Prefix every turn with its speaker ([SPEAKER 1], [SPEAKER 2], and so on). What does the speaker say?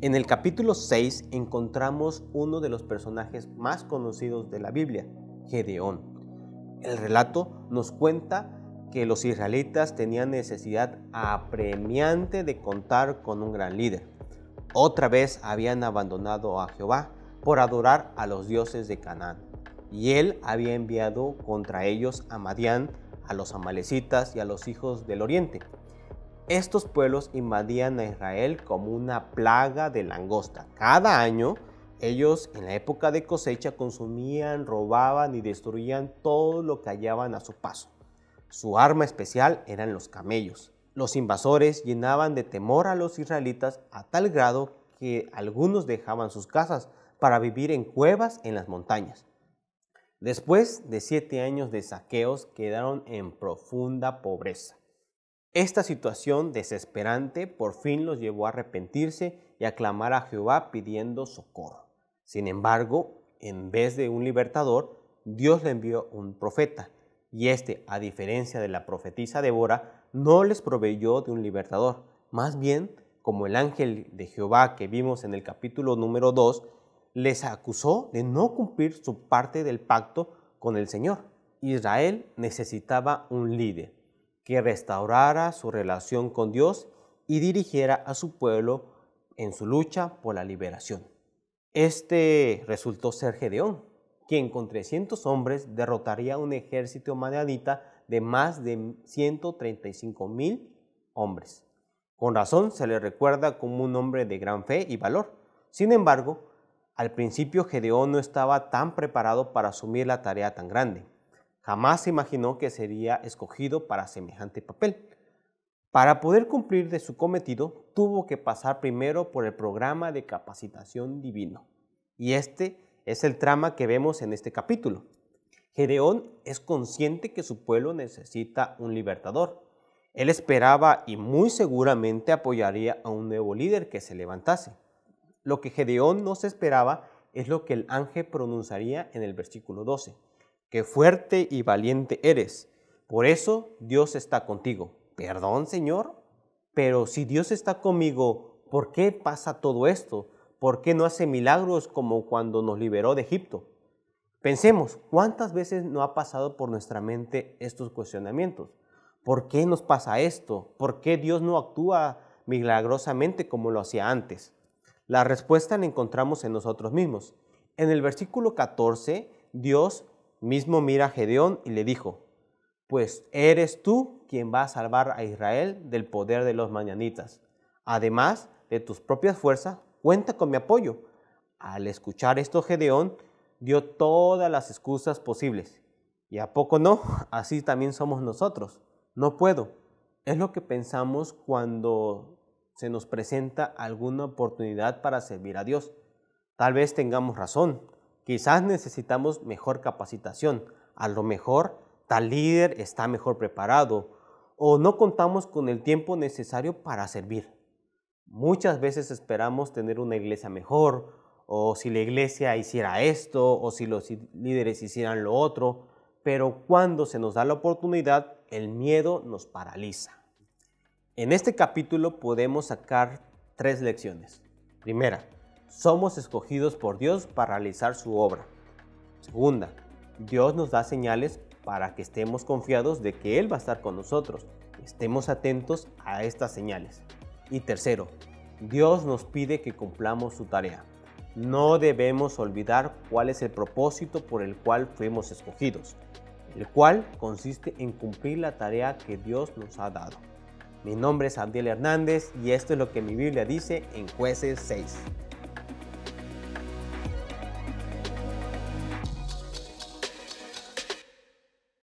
[SPEAKER 1] En el capítulo 6 encontramos uno de los personajes más conocidos de la Biblia, Gedeón. El relato nos cuenta que los israelitas tenían necesidad apremiante de contar con un gran líder. Otra vez habían abandonado a Jehová por adorar a los dioses de Canaán, y él había enviado contra ellos a Madián, a los amalecitas y a los hijos del oriente estos pueblos invadían a Israel como una plaga de langosta. Cada año, ellos en la época de cosecha consumían, robaban y destruían todo lo que hallaban a su paso. Su arma especial eran los camellos. Los invasores llenaban de temor a los israelitas a tal grado que algunos dejaban sus casas para vivir en cuevas en las montañas. Después de siete años de saqueos quedaron en profunda pobreza. Esta situación desesperante por fin los llevó a arrepentirse y a clamar a Jehová pidiendo socorro. Sin embargo, en vez de un libertador, Dios le envió un profeta, y este, a diferencia de la profetisa Débora, no les proveyó de un libertador. Más bien, como el ángel de Jehová que vimos en el capítulo número 2, les acusó de no cumplir su parte del pacto con el Señor. Israel necesitaba un líder, que restaurara su relación con Dios y dirigiera a su pueblo en su lucha por la liberación. Este resultó ser Gedeón, quien con 300 hombres derrotaría un ejército madianita de más de 135 mil hombres. Con razón se le recuerda como un hombre de gran fe y valor. Sin embargo, al principio Gedeón no estaba tan preparado para asumir la tarea tan grande. Jamás se imaginó que sería escogido para semejante papel. Para poder cumplir de su cometido, tuvo que pasar primero por el programa de capacitación divino. Y este es el trama que vemos en este capítulo. Gedeón es consciente que su pueblo necesita un libertador. Él esperaba y muy seguramente apoyaría a un nuevo líder que se levantase. Lo que Gedeón no se esperaba es lo que el ángel pronunciaría en el versículo 12 que fuerte y valiente eres. Por eso Dios está contigo. Perdón, Señor, pero si Dios está conmigo, ¿por qué pasa todo esto? ¿Por qué no hace milagros como cuando nos liberó de Egipto? Pensemos, ¿cuántas veces no ha pasado por nuestra mente estos cuestionamientos? ¿Por qué nos pasa esto? ¿Por qué Dios no actúa milagrosamente como lo hacía antes? La respuesta la encontramos en nosotros mismos. En el versículo 14, Dios Mismo mira a Gedeón y le dijo, pues eres tú quien va a salvar a Israel del poder de los mañanitas. Además de tus propias fuerzas, cuenta con mi apoyo. Al escuchar esto, Gedeón dio todas las excusas posibles. ¿Y a poco no? Así también somos nosotros. No puedo. Es lo que pensamos cuando se nos presenta alguna oportunidad para servir a Dios. Tal vez tengamos razón, Quizás necesitamos mejor capacitación. A lo mejor tal líder está mejor preparado o no contamos con el tiempo necesario para servir. Muchas veces esperamos tener una iglesia mejor o si la iglesia hiciera esto o si los líderes hicieran lo otro, pero cuando se nos da la oportunidad, el miedo nos paraliza. En este capítulo podemos sacar tres lecciones. Primera, somos escogidos por Dios para realizar su obra. Segunda, Dios nos da señales para que estemos confiados de que Él va a estar con nosotros. Estemos atentos a estas señales. Y tercero, Dios nos pide que cumplamos su tarea. No debemos olvidar cuál es el propósito por el cual fuimos escogidos, el cual consiste en cumplir la tarea que Dios nos ha dado. Mi nombre es Andiel Hernández y esto es lo que mi Biblia dice en jueces 6.